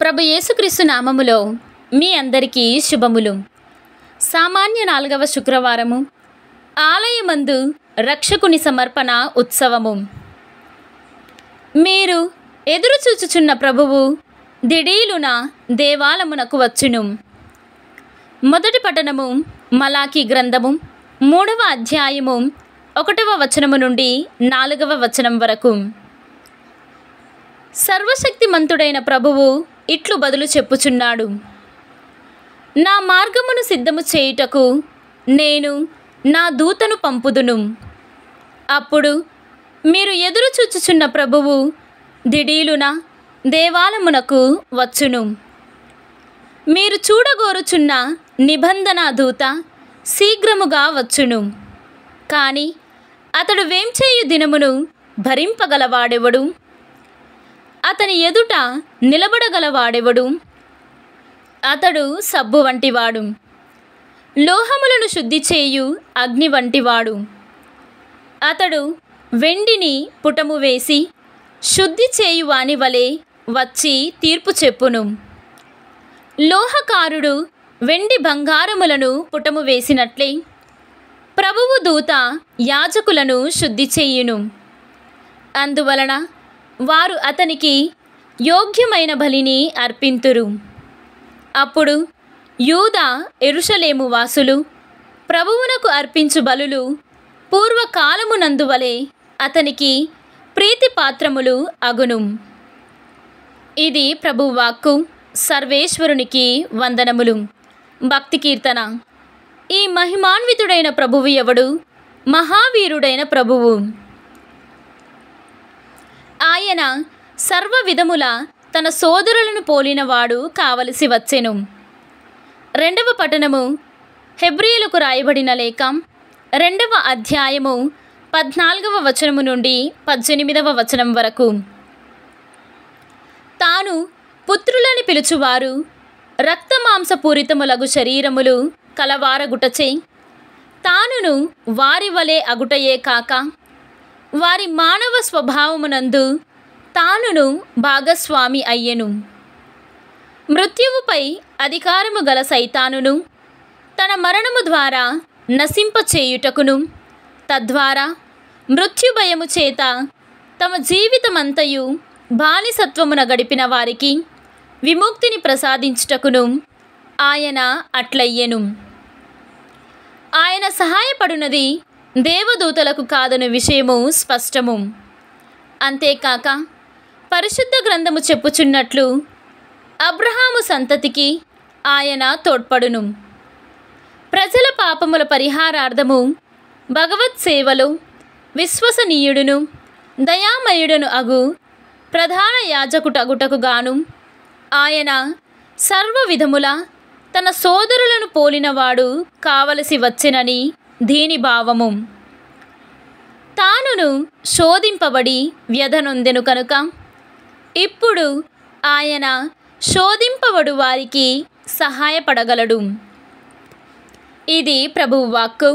ప్రభు యేసుక్రీస్తు నామములో మీ అందరికీ శుభములు సామాన్య నాలుగవ శుక్రవారము ఆలయమందు రక్షకుని సమర్పణ ఉత్సవము మీరు ఎదురుచూచుచున్న ప్రభువు దిడీలున దేవాలమునకు వచ్చును మొదటి పఠనము మలాకి గ్రంథము మూడవ అధ్యాయము ఒకటవ వచనము నుండి నాలుగవ వచనం వరకు సర్వశక్తిమంతుడైన ప్రభువు ఇట్లు బదులు చెప్పుచున్నాడు నా మార్గమును సిద్ధము చేయుటకు నేను నా దూతను పంపుదును అప్పుడు మీరు ఎదురు చూచుచున్న ప్రభువు దిడీలున దేవాలమునకు వచ్చును మీరు చూడగోరుచున్న నిబంధన దూత శీఘ్రముగా వచ్చును కానీ అతడు వేంచేయు దినమును భరింపగలవాడెవడు అతని ఎదుట నిలబడగలవాడెవడు అతడు సబ్బు వంటివాడు లోహములను శుద్ధి చేయు అగ్ని వంటివాడు అతడు వెండిని పుటము వేసి శుద్ధి చేయువాని వలె వచ్చి తీర్పు చెప్పును లోహకారుడు వెండి బంగారములను పుటము వేసినట్లే ప్రభువు దూత యాజకులను శుద్ధి చేయును అందువలన వారు అతనికి యోగ్యమైన బలిని అర్పింతురు అప్పుడు యూదా ఎరుషలేము వాసులు ప్రభువునకు అర్పించు బలులు పూర్వకాలమునందువలే అతనికి ప్రీతిపాత్రములు అగును ఇది ప్రభువాక్కు సర్వేశ్వరునికి వందనములు భక్తి కీర్తన ఈ మహిమాన్వితుడైన ప్రభువు ఎవడు మహావీరుడైన ప్రభువు ఆయన సర్వ విధముల తన సోదరులను పోలినవాడు కావలసి వచ్చెను రెండవ పఠనము హెబ్రియలకు రాయబడిన లేఖం రెండవ అధ్యాయము పద్నాలుగవ వచనము నుండి పద్దెనిమిదవ వచనం వరకు తాను పుత్రులని పిలుచువారు రక్తమాంసపూరితములగు శరీరములు కలవారగుటచే తానును వారి వలె అగుటయే కాక వారి మానవ స్వభావమునందు తానును భాగస్వామి అయ్యెను మృత్యువుపై అధికారము గల సైతానును తన మరణము ద్వారా నశింపచేయుటకును తద్వారా మృత్యుభయము చేత తమ జీవితమంతయు బానిసత్వమున గడిపిన వారికి విముక్తిని ప్రసాదించుటకును ఆయన అట్లయ్యెను ఆయన సహాయపడునది దేవదూతలకు కాదనే విషయము స్పష్టము అంతేకాక పరిశుద్ధ గ్రంథము చెప్పుచున్నట్లు అబ్రహాము సంతతికి ఆయన తోడ్పడును ప్రజల పాపముల పరిహారార్థము భగవత్ సేవలు విశ్వసనీయుడును దయామయుడును అగు ప్రధాన యాజకుటగుటకు గాను ఆయన సర్వ విధముల తన సోదరులను పోలినవాడు కావలసి వచ్చినని దీని భావము తానును శోధింపబడి వ్యధనొందెను కనుక ఇప్పుడు ఆయన శోధింపబడు వారికి సహాయపడగలడు ఇది ప్రభువాక్కు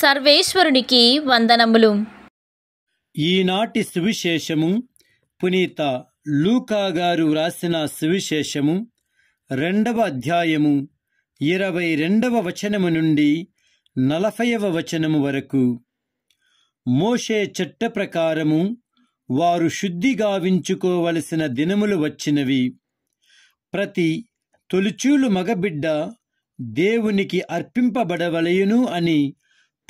సర్వేశ్వరునికి వందనములు ఈనాటి సువిశేషము పునీత లూకా గారు వ్రాసిన సువిశేషము రెండవ అధ్యాయము ఇరవై రెండవ వచనము నుండి నలభైవ వచనము వరకు మోషే చట్ట ప్రకారము వారు శుద్ధిగావించుకోవలసిన దినములు వచ్చినవి ప్రతి తొలిచూలు మగబిడ్డ దేవునికి అర్పింపబడవలయును అని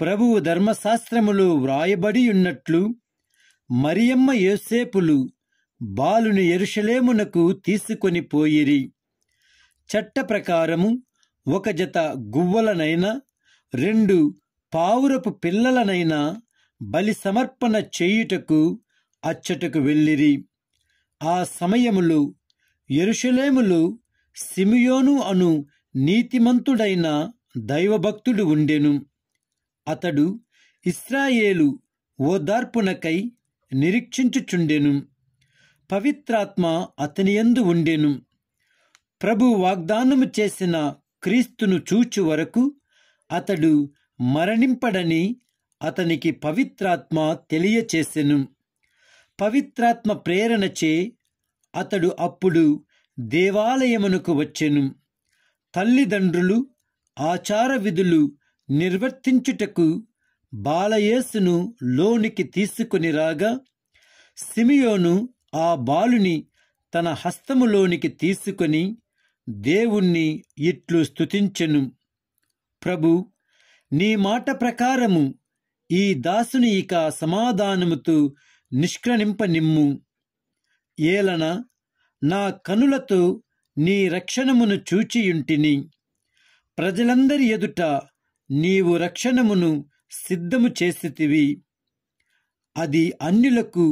ప్రభువు ధర్మశాస్త్రములు వ్రాయబడియున్నట్లు మరియమ్మ యోసేపులు బాలుని ఎరుషలేమునకు తీసుకొని పోయిరి చట్ట ప్రకారము ఒక జత గువ్వలనైనా రెండు పావురపు పిల్లలనైనా బలి సమర్పణ చేయుటకు అచ్చటకు వెళ్ళిరి ఆ సమయములు ఎరుషలేములు సిమియోను అను నీతిమంతుడైన దైవభక్తుడు ఉండెను అతడు ఇస్రాయేలు ఓదార్పునకై నిరీక్షించుచుండెను పవిత్రాత్మ అతని యందు ఉండెను ప్రభు వాగ్దానము చేసిన క్రీస్తును చూచు వరకు అతడు మరణింపడని అతనికి పవిత్రాత్మ తెలియచేసెను పవిత్రాత్మ ప్రేరణచే అతడు అప్పుడు దేవాలయమునకు వచ్చెను తల్లిదండ్రులు ఆచార విధులు నిర్వర్తించుటకు బాలయేసును లోనికి తీసుకుని రాగా సిమియోను ఆ బాలుని తన హస్తములోనికి తీసుకొని దేవుణ్ణి ఇట్లు స్తుతించెను ప్రభు నీ మాట ప్రకారము ఈ దాసుని ఇక సమాధానముతో నిష్క్రణింపనిమ్ము ఏలన నా కనులతో నీ రక్షణమును చూచియుంటిని ప్రజలందరి ఎదుట నీవు రక్షణమును సిద్ధము చేసితివి అది అన్యులకు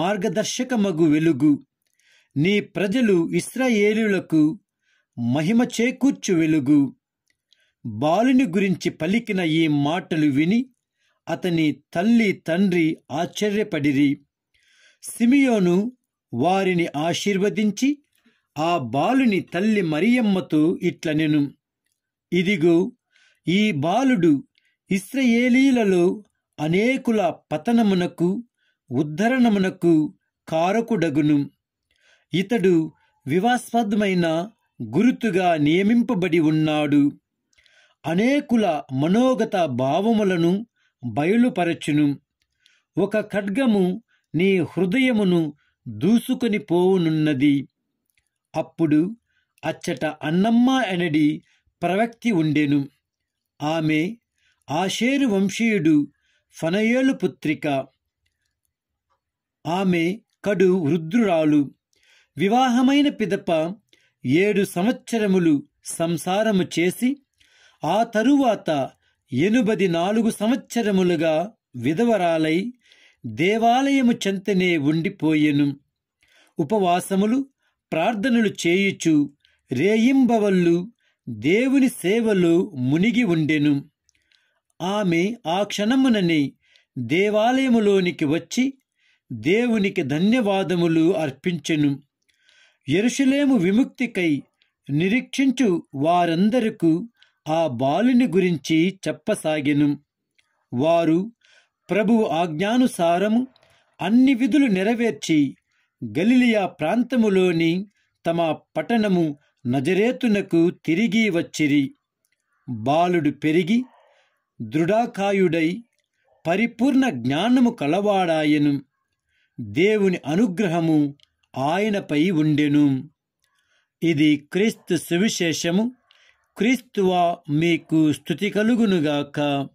మార్గదర్శకమగు వెలుగు నీ ప్రజలు ఇస్రాయేలులకు మహిమ చేకూర్చు వెలుగు బాలుని గురించి పలికిన ఈ మాటలు విని అతని తల్లి తండ్రి ఆశ్చర్యపడిరి సిమియోను వారిని ఆశీర్వదించి ఆ బాలుని తల్లి మరియమ్మతో ఇట్లనెను ఇదిగో ఈ బాలుడు ఇస్రయేలీలలో అనేకుల పతనమునకు ఉద్ధరణమునకు కారకుడగును ఇతడు వివాస్పదమైన గురుతుగా నియమింపబడి ఉన్నాడు అనేకుల మనోగత భావములను బయలుపరచును ఒక ఖడ్గము నీ హృదయమును దూసుకొని పోవునున్నది అప్పుడు అచ్చట అన్నమ్మ అనడి ప్రవక్తి ఉండెను ఆమె ఆషేరు వంశీయుడు ఫనయేలు పుత్రిక ఆమె కడు వృద్ధురాలు వివాహమైన పిదప ఏడు సంవత్సరములు సంసారము చేసి ఆ తరువాత ఎనుబది నాలుగు సంవత్సరములుగా విధవరాలై దేవాలయము చెంతనే ఉండిపోయెను ఉపవాసములు ప్రార్థనలు చేయుచు రేయింబవల్లు దేవుని సేవలు మునిగి ఉండెను ఆమె ఆ క్షణముననే దేవాలయములోనికి వచ్చి దేవునికి ధన్యవాదములు అర్పించెను ఎరుషులేము విముక్తికై నిరీక్షించు వారందరకు ఆ బాలుని గురించి చెప్పసాగెను వారు ప్రభువు ఆజ్ఞానుసారము అన్ని విధులు నెరవేర్చి గలిలియా ప్రాంతములోని తమ పట్టణము నజరేతునకు తిరిగి వచ్చిరి బాలుడు పెరిగి దృఢాకాయుడై పరిపూర్ణ జ్ఞానము కలవాడాయను దేవుని అనుగ్రహము ఆయనపై ఉండెను ఇది క్రీస్తు సువిశేషము クリストはメイクストティカルグヌガーカ